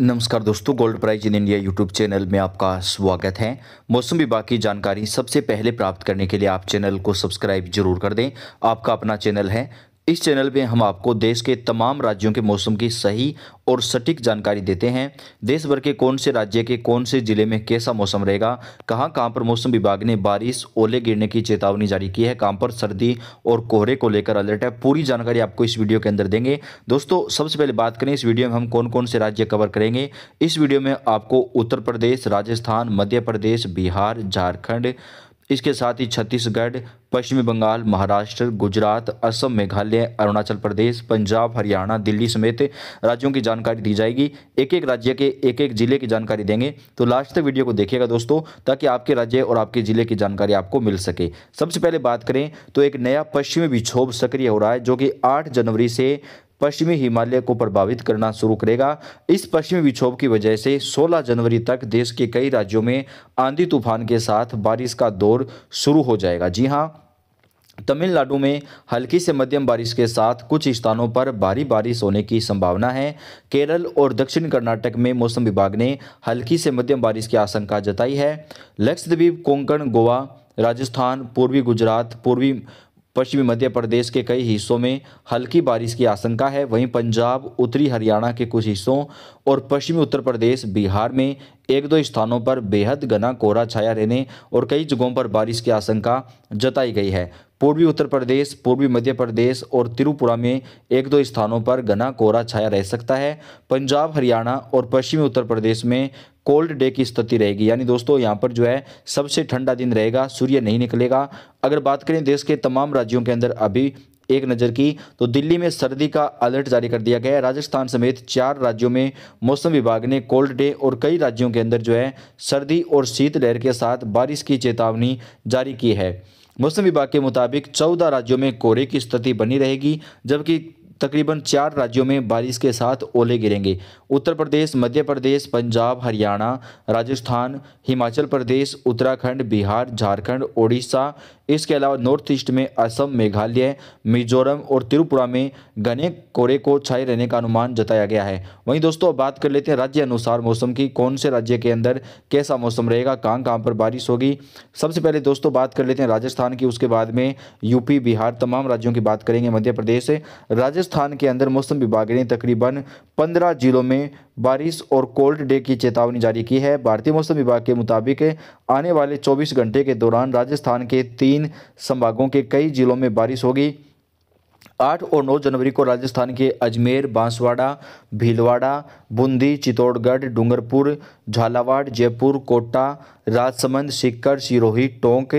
नमस्कार दोस्तों gold price in India YouTube channel में आपका स्वागत है मौसम विभाग की जानकारी सबसे पहले प्राप्त करने के लिए आप चैनल को सब्सक्राइब जरूर कर दें आपका अपना चैनल है इस चैनल पे हम आपको देश के तमाम राज्यों के मौसम की सही और सटीक जानकारी देते हैं देश भर के कौन से राज्य के कौन से ज़िले में कैसा मौसम रहेगा कहां कहां पर मौसम विभाग ने बारिश ओले गिरने की चेतावनी जारी की है कहां पर सर्दी और कोहरे को लेकर अलर्ट है पूरी जानकारी आपको इस वीडियो के अंदर देंगे दोस्तों सबसे पहले बात करें इस वीडियो में हम कौन कौन से राज्य कवर करेंगे इस वीडियो में आपको उत्तर प्रदेश राजस्थान मध्य प्रदेश बिहार झारखंड इसके साथ ही छत्तीसगढ़ पश्चिमी बंगाल महाराष्ट्र गुजरात असम मेघालय अरुणाचल प्रदेश पंजाब हरियाणा दिल्ली समेत राज्यों की जानकारी दी जाएगी एक एक राज्य के एक एक जिले की जानकारी देंगे तो लास्ट तक वीडियो को देखिएगा दोस्तों ताकि आपके राज्य और आपके जिले की जानकारी आपको मिल सके सबसे पहले बात करें तो एक नया पश्चिमी विक्षोभ सक्रिय हो रहा है जो कि आठ जनवरी से पश्चिमी हिमालय को प्रभावित करना शुरू करेगा इस पश्चिमी विक्षोभ की वजह से 16 जनवरी तक देश के कई राज्यों में आंधी तूफान के साथ बारिश का दौर शुरू हो जाएगा जी हाँ तमिलनाडु में हल्की से मध्यम बारिश के साथ कुछ स्थानों पर भारी बारिश होने की संभावना है केरल और दक्षिण कर्नाटक में मौसम विभाग ने हल्की से मध्यम बारिश की आशंका जताई है लक्षद्वीप कोंकण गोवा राजस्थान पूर्वी गुजरात पूर्वी पश्चिमी मध्य प्रदेश के कई हिस्सों में हल्की बारिश की आशंका है वहीं पंजाब उत्तरी हरियाणा के कुछ हिस्सों और पश्चिमी उत्तर प्रदेश बिहार में एक दो स्थानों पर बेहद घना कोहरा छाया रहने और कई जगहों पर बारिश की आशंका जताई गई है पूर्वी उत्तर प्रदेश पूर्वी मध्य प्रदेश और त्रिपुरा में एक दो स्थानों पर घना कोहरा छाया रह सकता है पंजाब हरियाणा और पश्चिमी उत्तर प्रदेश में कोल्ड डे की स्थिति रहेगी यानी दोस्तों यहाँ पर जो है सबसे ठंडा दिन रहेगा सूर्य नहीं निकलेगा अगर बात करें देश के तमाम राज्यों के अंदर अभी एक नज़र की तो दिल्ली में सर्दी का अलर्ट जारी कर दिया गया है राजस्थान समेत चार राज्यों में मौसम विभाग ने कोल्ड डे और कई राज्यों के अंदर जो है सर्दी और शीतलहर के साथ बारिश की चेतावनी जारी की है मौसम विभाग के मुताबिक चौदह राज्यों में कोहरे की स्थिति बनी रहेगी जबकि तकरीबन चार राज्यों में बारिश के साथ ओले गिरेंगे उत्तर प्रदेश मध्य प्रदेश पंजाब हरियाणा राजस्थान हिमाचल प्रदेश उत्तराखंड बिहार झारखंड ओडिशा इसके अलावा नॉर्थ ईस्ट में असम मेघालय मिजोरम और त्रिपुरा में घने कोहरे को छाए रहने का अनुमान जताया गया है वहीं दोस्तों बात कर लेते हैं राज्य अनुसार मौसम की कौन से राज्य के अंदर कैसा मौसम रहेगा कहाँ कहाँ पर बारिश होगी सबसे पहले दोस्तों बात कर लेते हैं राजस्थान की उसके बाद में यूपी बिहार तमाम राज्यों की बात करेंगे मध्य प्रदेश राजस्थान के अंदर मौसम विभाग ने तकरीबन पंद्रह जिलों में बारिश और कोल्ड डे की चेतावनी जारी की है भारतीय मौसम विभाग के मुताबिक आने वाले चौबीस घंटे के दौरान राजस्थान के तीन संभागों के कई जिलों में बारिश होगी आठ और नौ जनवरी को राजस्थान के अजमेर बांसवाड़ा भीलवाड़ा बूंदी चित्तौड़गढ़ डूंगरपुर झालावाड़ जयपुर कोटा राजसमंद सीकर सिरोही टोंक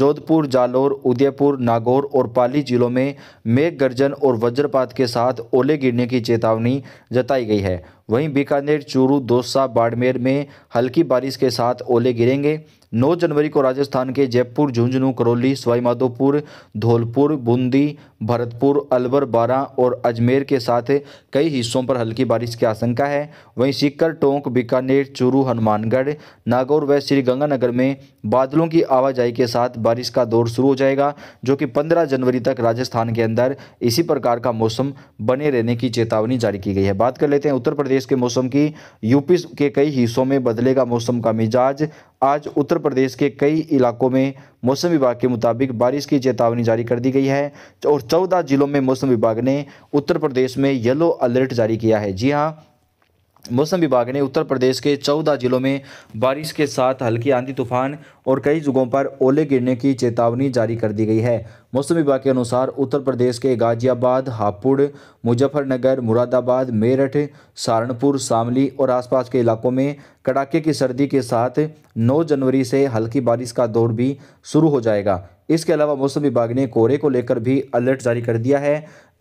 जोधपुर जालौर उदयपुर नागौर और पाली जिलों में मेघ गर्जन और वज्रपात के साथ ओले गिरने की चेतावनी जताई गई है वहीं बीकानेर चूरू दौसा बाड़मेर में हल्की बारिश के साथ ओले गिरेंगे 9 जनवरी को राजस्थान के जयपुर झुंझुनू करौली सवाईमाधोपुर धौलपुर बूंदी भरतपुर लातूर अलवर बारा और अजमेर के साथ कई हिस्सों पर हल्की बारिश की आशंका है वहीं सीकर टोंक बीकानेर चूरू हनुमानगढ़ नागौर व श्रीगंगानगर में बादलों की आवाजाही के साथ बारिश का दौर शुरू हो जाएगा जो कि पंद्रह जनवरी तक राजस्थान के अंदर इसी प्रकार का मौसम बने रहने की चेतावनी जारी की गई है बात कर लेते हैं उत्तर प्रदेश के मौसम की यूपी के कई हिस्सों में बदलेगा मौसम का मिजाज आज उत्तर प्रदेश के कई इलाकों में मौसम विभाग के मुताबिक बारिश की चेतावनी जारी कर दी गई है और चौदह जिलों में मौसम विभाग ने उत्तर प्रदेश में येलो अलर्ट जारी किया है जी हाँ मौसम विभाग ने उत्तर प्रदेश के 14 जिलों में बारिश के साथ हल्की आंधी तूफान और कई जगहों पर ओले गिरने की चेतावनी जारी कर दी गई है मौसम विभाग के अनुसार उत्तर प्रदेश के गाजियाबाद हापुड़ मुजफ्फरनगर मुरादाबाद मेरठ सहारनपुर शामली और आसपास के इलाकों में कड़ाके की सर्दी के साथ 9 जनवरी से हल्की बारिश का दौर भी शुरू हो जाएगा इसके अलावा मौसम विभाग ने कोहरे को लेकर भी अलर्ट जारी कर दिया है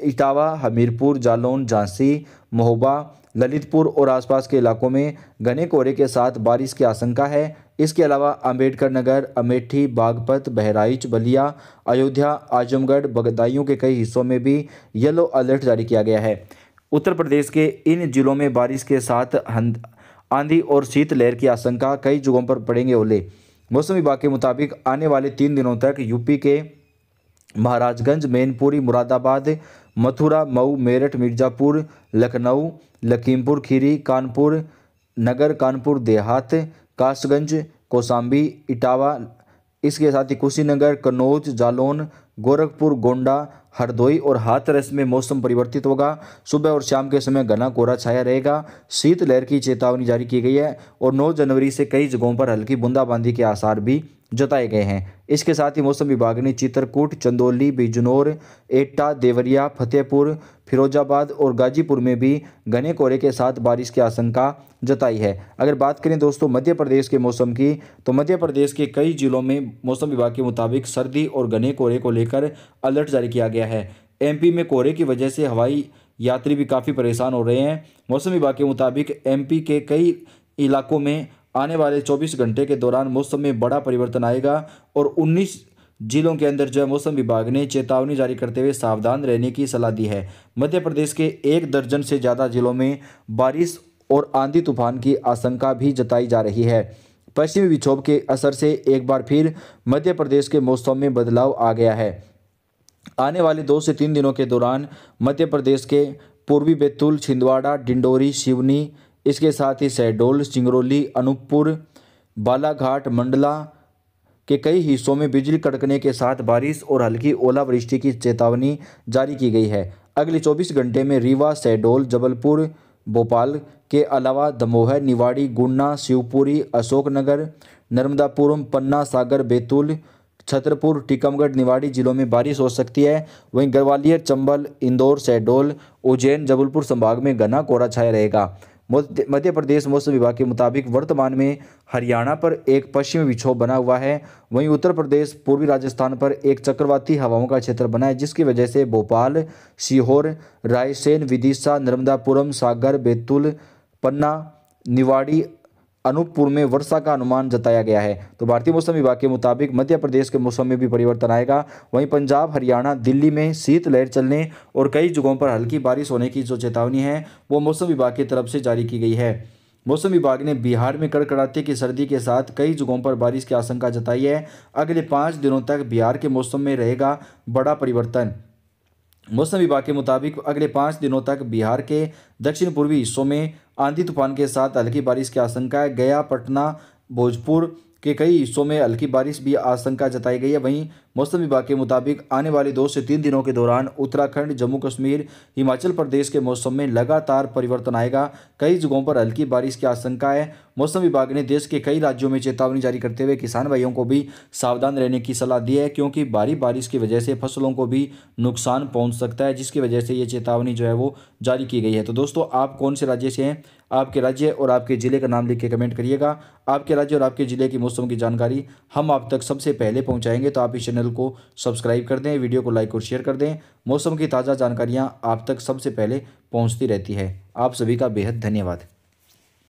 इटावा हमीरपुर जालौन झांसी महोबा ललितपुर और आसपास के इलाकों में घने कोहरे के साथ बारिश की आशंका है इसके अलावा अंबेडकर नगर अमेठी बागपत बहराइच बलिया अयोध्या आजमगढ़ बगदाइयों के कई हिस्सों में भी येलो अलर्ट जारी किया गया है उत्तर प्रदेश के इन जिलों में बारिश के साथ आंधी और शीतलहर की आशंका कई जगहों पर पड़ेंगे ओले मौसम विभाग के मुताबिक आने वाले तीन दिनों तक यूपी के महाराजगंज मैनपुरी मुरादाबाद मथुरा मऊ मेरठ मिर्ज़ापुर लखनऊ लखीमपुर खीरी कानपुर नगर कानपुर देहात कासगंज कौसाम्बी इटावा इसके साथ ही कुशीनगर कन्नौज जालौन गोरखपुर गोंडा हरदोई और हाथरस में मौसम परिवर्तित होगा सुबह और शाम के समय घना कोहरा छाया रहेगा शीतलहर की चेतावनी जारी की गई है और 9 जनवरी से कई जगहों पर हल्की बूंदाबांदी के आसार भी जताए गए हैं इसके साथ ही मौसम विभाग ने चित्रकूट चंदौली बिजनौर एटा देवरिया फतेहपुर फिरोजाबाद और गाजीपुर में भी घने कोहरे के साथ बारिश की आशंका जताई है अगर बात करें दोस्तों मध्य प्रदेश के मौसम की तो मध्य प्रदेश के कई जिलों में मौसम विभाग के मुताबिक सर्दी और घने कोहरे को लेकर अलर्ट जारी किया गया है एम में कोहरे की वजह से हवाई यात्री भी काफ़ी परेशान हो रहे हैं मौसम विभाग के मुताबिक एम के कई इलाकों में आने वाले 24 घंटे के दौरान मौसम में बड़ा परिवर्तन आएगा और 19 जिलों के अंदर जो है मौसम विभाग ने चेतावनी जारी करते हुए सावधान रहने की सलाह दी है मध्य प्रदेश के एक दर्जन से ज़्यादा जिलों में बारिश और आंधी तूफान की आशंका भी जताई जा रही है पश्चिमी विक्षोभ के असर से एक बार फिर मध्य प्रदेश के मौसम में बदलाव आ गया है आने वाले दो से तीन दिनों के दौरान मध्य प्रदेश के पूर्वी बैतूल छिंदवाड़ा डिंडोरी शिवनी इसके साथ ही शहडोल सिंगरौली अनूपपुर बालाघाट मंडला के कई हिस्सों में बिजली कड़कने के साथ बारिश और हल्की ओलावृष्टि की चेतावनी जारी की गई है अगले 24 घंटे में रीवा शहडोल जबलपुर भोपाल के अलावा दमोह निवाड़ी गुन्ना शिवपुरी अशोकनगर नर्मदापुरम पन्ना सागर बैतूल छतरपुर टीकमगढ़ निवाड़ी जिलों में बारिश हो सकती है वहीं ग्वालियर चंबल इंदौर शहडोल उज्जैन जबलपुर संभाग में घना कोहरा छाया रहेगा मध्य प्रदेश मौसम विभाग के मुताबिक वर्तमान में हरियाणा पर एक पश्चिमी विक्षोभ बना हुआ है वहीं उत्तर प्रदेश पूर्वी राजस्थान पर एक चक्रवाती हवाओं का क्षेत्र बना है जिसकी वजह से भोपाल सीहोर रायसेन विदिशा नर्मदापुरम सागर बैतूल पन्ना निवाड़ी अनूपपुर में वर्षा का अनुमान जताया गया है तो भारतीय मौसम विभाग के मुताबिक मध्य प्रदेश के मौसम में भी परिवर्तन आएगा वहीं पंजाब हरियाणा दिल्ली में शीतलहर चलने और कई जगहों पर हल्की बारिश होने की जो चेतावनी है वो मौसम विभाग की तरफ से जारी की गई है मौसम विभाग ने बिहार में कड़कड़ाते की सर्दी के साथ कई जगहों पर बारिश की आशंका जताई है अगले पाँच दिनों तक बिहार के मौसम में रहेगा बड़ा परिवर्तन मौसम विभाग के मुताबिक अगले पाँच दिनों तक बिहार के दक्षिण पूर्वी हिस्सों में आंधी तूफान के साथ हल्की बारिश की आशंका है गया पटना भोजपुर के कई हिस्सों में हल्की बारिश भी आशंका जताई गई है वहीं मौसम विभाग के मुताबिक आने वाले दो से तीन दिनों के दौरान उत्तराखंड जम्मू कश्मीर हिमाचल प्रदेश के मौसम में लगातार परिवर्तन आएगा कई जगहों पर हल्की बारिश की आशंका है मौसम विभाग ने देश के कई राज्यों में चेतावनी जारी करते हुए किसान भाइयों को भी सावधान रहने की सलाह दी है क्योंकि भारी बारिश की वजह से फसलों को भी नुकसान पहुंच सकता है जिसकी वजह से ये चेतावनी जो है वो जारी की गई है तो दोस्तों आप कौन से राज्य से हैं आपके राज्य और आपके ज़िले का नाम लिख के कमेंट करिएगा आपके राज्य और आपके ज़िले के मौसम की जानकारी हम आप तक सबसे पहले पहुँचाएंगे तो आप इस चैनल चैनल को सब्सक्राइब कर दें वीडियो को लाइक और शेयर कर दें मौसम की ताज़ा जानकारियाँ आप तक सबसे पहले पहुँचती रहती है आप सभी का बेहद धन्यवाद